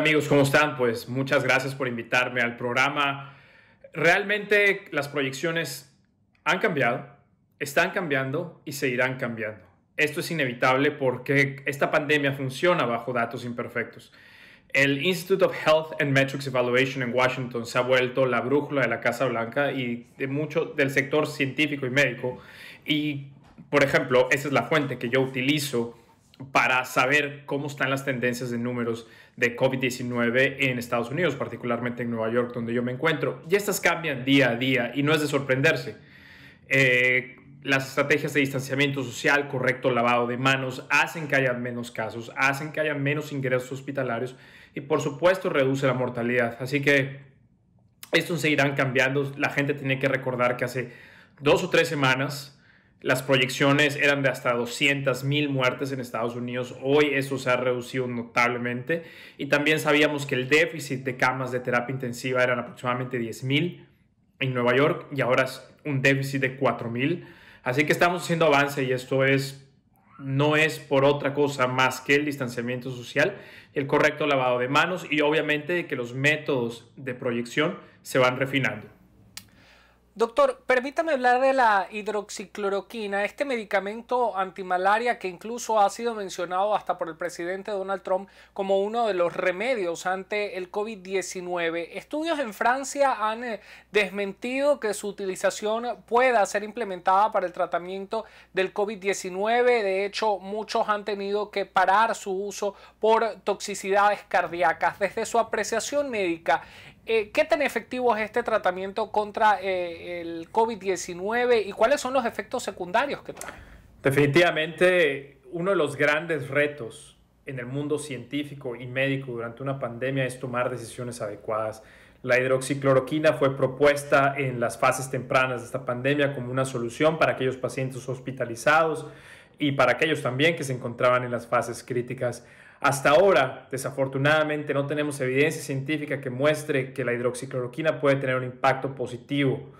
Amigos, ¿cómo están? Pues muchas gracias por invitarme al programa. Realmente las proyecciones han cambiado, están cambiando y seguirán cambiando. Esto es inevitable porque esta pandemia funciona bajo datos imperfectos. El Institute of Health and Metrics Evaluation en Washington se ha vuelto la brújula de la Casa Blanca y de mucho del sector científico y médico. Y, por ejemplo, esa es la fuente que yo utilizo para saber cómo están las tendencias de números de COVID-19 en Estados Unidos, particularmente en Nueva York, donde yo me encuentro. Y estas cambian día a día y no es de sorprenderse. Eh, las estrategias de distanciamiento social, correcto lavado de manos, hacen que haya menos casos, hacen que haya menos ingresos hospitalarios y por supuesto reduce la mortalidad. Así que estos seguirán cambiando. La gente tiene que recordar que hace dos o tres semanas las proyecciones eran de hasta 200 mil muertes en Estados Unidos. Hoy eso se ha reducido notablemente. Y también sabíamos que el déficit de camas de terapia intensiva eran aproximadamente 10 mil en Nueva York y ahora es un déficit de 4 mil. Así que estamos haciendo avance y esto es no es por otra cosa más que el distanciamiento social, el correcto lavado de manos y obviamente que los métodos de proyección se van refinando. Doctor, permítame hablar de la hidroxicloroquina, este medicamento antimalaria que incluso ha sido mencionado hasta por el presidente Donald Trump como uno de los remedios ante el COVID-19. Estudios en Francia han eh, desmentido que su utilización pueda ser implementada para el tratamiento del COVID-19. De hecho, muchos han tenido que parar su uso por toxicidades cardíacas. Desde su apreciación médica, eh, ¿Qué tan efectivo es este tratamiento contra eh, el COVID-19 y cuáles son los efectos secundarios que trae? Definitivamente, uno de los grandes retos en el mundo científico y médico durante una pandemia es tomar decisiones adecuadas. La hidroxicloroquina fue propuesta en las fases tempranas de esta pandemia como una solución para aquellos pacientes hospitalizados y para aquellos también que se encontraban en las fases críticas. Hasta ahora, desafortunadamente, no tenemos evidencia científica que muestre que la hidroxicloroquina puede tener un impacto positivo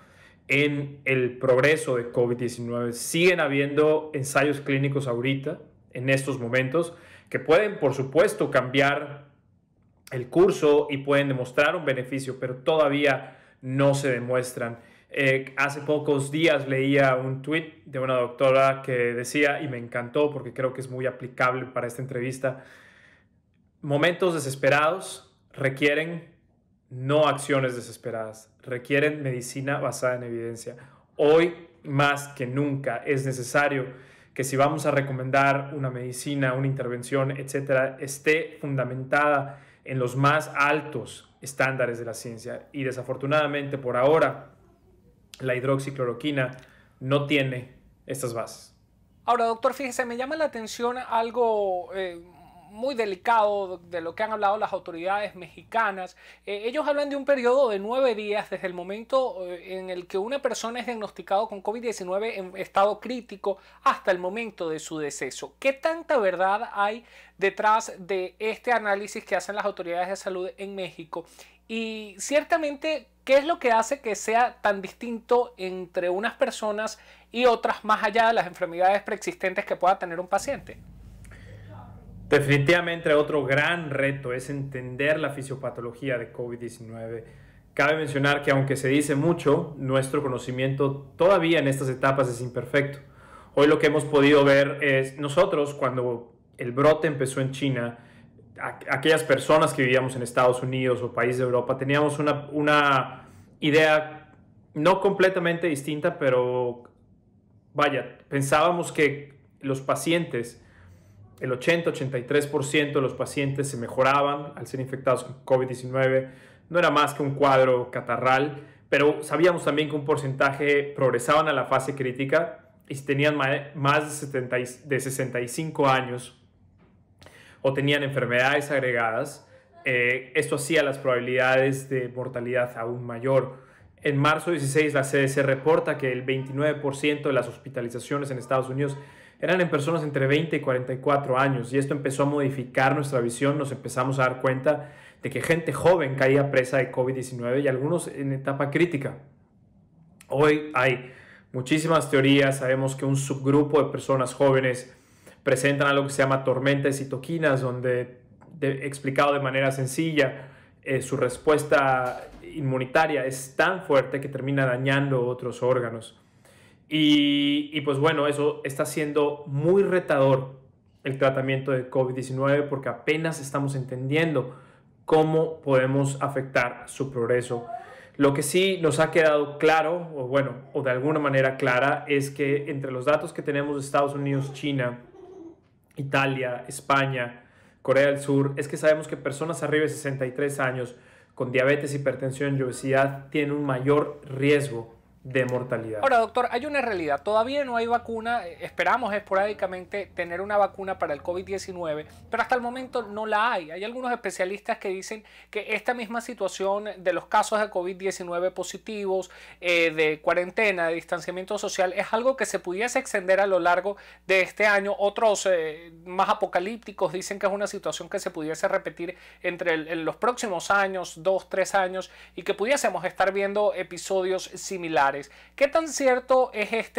en el progreso de COVID-19. Siguen habiendo ensayos clínicos ahorita, en estos momentos, que pueden, por supuesto, cambiar el curso y pueden demostrar un beneficio, pero todavía no se demuestran. Eh, hace pocos días leía un tweet de una doctora que decía, y me encantó porque creo que es muy aplicable para esta entrevista, momentos desesperados requieren no acciones desesperadas, requieren medicina basada en evidencia. Hoy más que nunca es necesario que si vamos a recomendar una medicina, una intervención, etcétera, esté fundamentada en los más altos estándares de la ciencia. Y desafortunadamente por ahora la hidroxicloroquina no tiene estas bases. Ahora, doctor, fíjese, me llama la atención algo eh, muy delicado de lo que han hablado las autoridades mexicanas. Eh, ellos hablan de un periodo de nueve días desde el momento eh, en el que una persona es diagnosticada con COVID-19 en estado crítico hasta el momento de su deceso. ¿Qué tanta verdad hay detrás de este análisis que hacen las autoridades de salud en México? Y ciertamente, ¿qué es lo que hace que sea tan distinto entre unas personas y otras más allá de las enfermedades preexistentes que pueda tener un paciente? Definitivamente otro gran reto es entender la fisiopatología de COVID-19. Cabe mencionar que aunque se dice mucho, nuestro conocimiento todavía en estas etapas es imperfecto. Hoy lo que hemos podido ver es nosotros cuando el brote empezó en China, aquellas personas que vivíamos en Estados Unidos o países de Europa teníamos una, una idea no completamente distinta, pero vaya, pensábamos que los pacientes el 80-83% de los pacientes se mejoraban al ser infectados con COVID-19. No era más que un cuadro catarral, pero sabíamos también que un porcentaje progresaban a la fase crítica y si tenían más de, 70, de 65 años o tenían enfermedades agregadas, eh, esto hacía las probabilidades de mortalidad aún mayor. En marzo 16 la CDC reporta que el 29% de las hospitalizaciones en Estados Unidos eran en personas entre 20 y 44 años y esto empezó a modificar nuestra visión, nos empezamos a dar cuenta de que gente joven caía presa de COVID-19 y algunos en etapa crítica. Hoy hay muchísimas teorías, sabemos que un subgrupo de personas jóvenes presentan algo que se llama tormenta de citoquinas, donde explicado de manera sencilla, eh, su respuesta inmunitaria es tan fuerte que termina dañando otros órganos. Y, pues bueno, eso está siendo muy retador el tratamiento de COVID-19 porque apenas estamos entendiendo cómo podemos afectar su progreso. Lo que sí nos ha quedado claro, o bueno, o de alguna manera clara, es que entre los datos que tenemos de Estados Unidos, China, Italia, España, Corea del Sur, es que sabemos que personas arriba de 63 años con diabetes, hipertensión y obesidad tienen un mayor riesgo mortalidad. Ahora, doctor, hay una realidad. Todavía no hay vacuna. Eh, esperamos esporádicamente tener una vacuna para el COVID-19, pero hasta el momento no la hay. Hay algunos especialistas que dicen que esta misma situación de los casos de COVID-19 positivos, eh, de cuarentena, de distanciamiento social, es algo que se pudiese extender a lo largo de este año. Otros eh, más apocalípticos dicen que es una situación que se pudiese repetir entre los próximos años, dos, tres años, y que pudiésemos estar viendo episodios similares. ¿Qué tan cierto es este,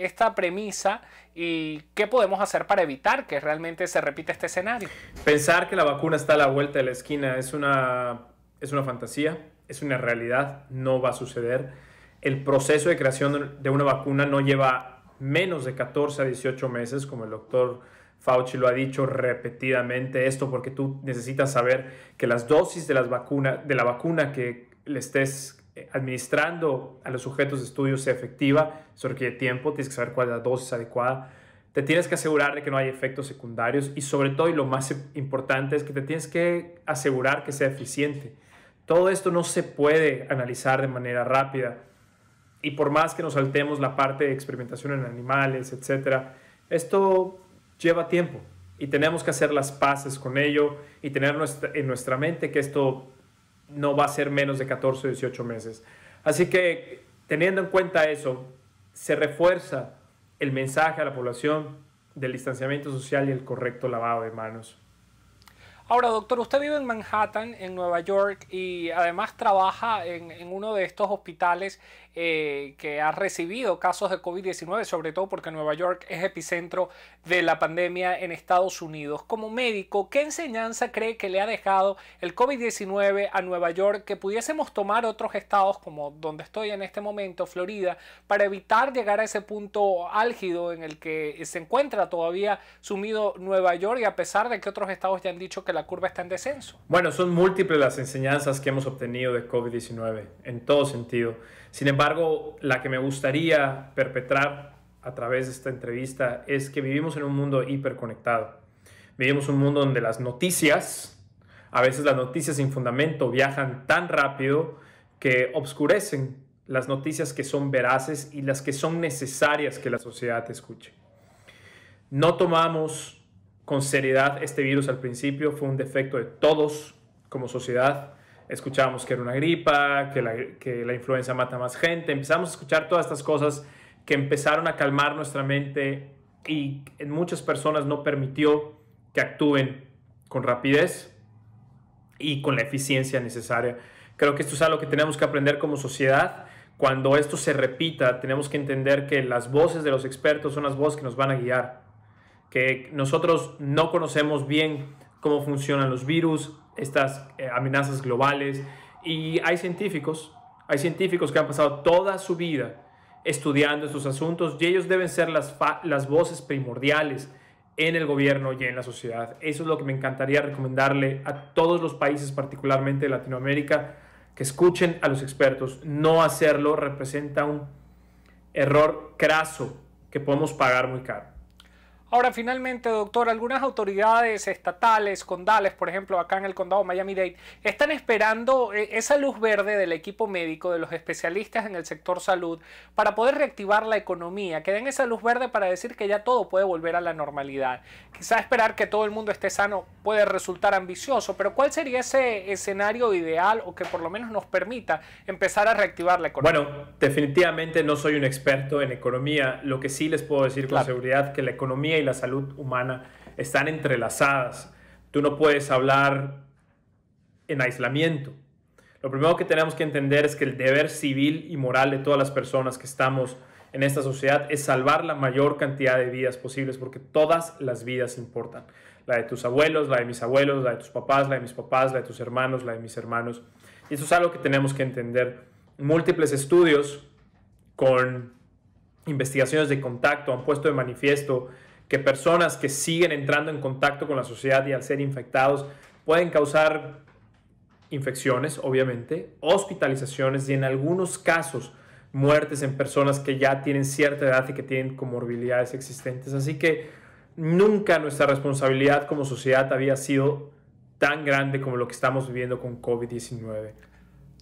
eh, esta premisa y qué podemos hacer para evitar que realmente se repita este escenario? Pensar que la vacuna está a la vuelta de la esquina es una, es una fantasía, es una realidad, no va a suceder. El proceso de creación de una vacuna no lleva menos de 14 a 18 meses, como el doctor Fauci lo ha dicho repetidamente esto porque tú necesitas saber que las dosis de, las de la vacuna que le estés eh, administrando a los sujetos de estudio sea efectiva, eso requiere tiempo, tienes que saber cuál es la dosis adecuada, te tienes que asegurar de que no hay efectos secundarios y sobre todo, y lo más importante, es que te tienes que asegurar que sea eficiente. Todo esto no se puede analizar de manera rápida y por más que nos saltemos la parte de experimentación en animales, etcétera, esto lleva tiempo y tenemos que hacer las paces con ello y tener en nuestra mente que esto no va a ser menos de 14 o 18 meses. Así que teniendo en cuenta eso, se refuerza el mensaje a la población del distanciamiento social y el correcto lavado de manos. Ahora, doctor, usted vive en Manhattan, en Nueva York, y además trabaja en, uno de estos hospitales eh, que ha recibido casos de COVID-19, sobre todo porque Nueva York es epicentro de la pandemia en Estados Unidos. Como médico, ¿qué enseñanza cree que le ha dejado el COVID-19 a Nueva York que pudiésemos tomar otros estados como donde estoy en este momento, Florida, para evitar llegar a ese punto álgido en el que se encuentra todavía sumido Nueva York y a pesar de que otros estados ya han dicho que la curva está en descenso. Bueno, son múltiples las enseñanzas que hemos obtenido de COVID-19, en todo sentido. Sin embargo, la que me gustaría perpetrar a través de esta entrevista es que vivimos en un mundo hiperconectado. Vivimos un mundo donde las noticias, a veces las noticias sin fundamento, viajan tan rápido que obscurecen las noticias que son veraces y las que son necesarias que la sociedad escuche. No tomamos con seriedad este virus al principio, fue un defecto de todos como sociedad. Escuchábamos que era una gripa, que la, influenza mata más gente, empezamos a escuchar todas estas cosas que empezaron a calmar nuestra mente y en muchas personas no permitió que actúen con rapidez y con la eficiencia necesaria. Creo que esto es algo que tenemos que aprender como sociedad. Cuando esto se repita, tenemos que entender que las voces de los expertos son las voces que nos van a guiar que nosotros no conocemos bien cómo funcionan los virus, estas eh, amenazas globales, y hay científicos, hay científicos que han pasado toda su vida estudiando estos asuntos y ellos deben ser las, las voces primordiales en el gobierno y en la sociedad. Eso es lo que me encantaría recomendarle a todos los países, particularmente de Latinoamérica, que escuchen a los expertos. No hacerlo representa un error craso que podemos pagar muy caro. Ahora, finalmente, doctor, algunas autoridades estatales, condales, por ejemplo, acá en el condado Miami-Dade, están esperando eh, esa luz verde del equipo médico, de los especialistas en el sector salud, para poder reactivar la economía, que den esa luz verde para decir que ya todo puede volver a la normalidad. Quizá esperar que todo el mundo esté sano puede resultar ambicioso, pero ¿cuál sería ese escenario ideal o que por lo menos nos permita empezar a reactivar la economía? Bueno, definitivamente no soy un experto en economía. Lo que sí les puedo decir con seguridad es que la economía y la salud humana están entrelazadas. Tú no puedes hablar en aislamiento. Lo primero que tenemos que entender es que el deber civil y moral de todas las personas que estamos en esta sociedad es salvar la mayor cantidad de vidas posibles, porque todas las vidas importan. La de tus abuelos, la de mis abuelos, la de tus papás, la de mis papás, la de tus hermanos, la de mis hermanos. Y eso es algo que tenemos que entender. Múltiples estudios con investigaciones de contacto han puesto de manifiesto que personas que siguen entrando en contacto con la sociedad y al ser infectados pueden causar infecciones, obviamente, hospitalizaciones y en algunos casos muertes en personas que ya tienen cierta edad y que tienen comorbilidades existentes. Así que nunca nuestra responsabilidad como sociedad había sido tan grande como lo que estamos viviendo con COVID-19.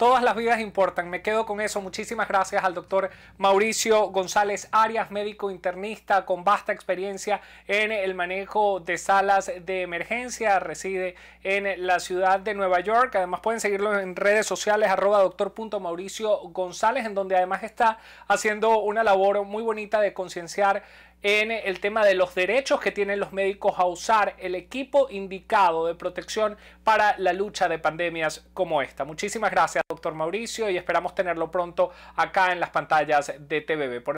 Todas las vidas importan. Me quedo con eso. Muchísimas gracias al doctor Mauricio González Arias, médico internista con vasta experiencia en el manejo de salas de emergencia. Reside en la ciudad de Nueva York. Además pueden seguirlo en redes sociales arroba doctor Mauricio González, en donde además está haciendo una labor muy bonita de concienciar en el tema de los derechos que tienen los médicos a usar el equipo indicado de protección para la lucha de pandemias como esta. Muchísimas gracias, doctor Mauricio, y esperamos tenerlo pronto acá en las pantallas de TVB.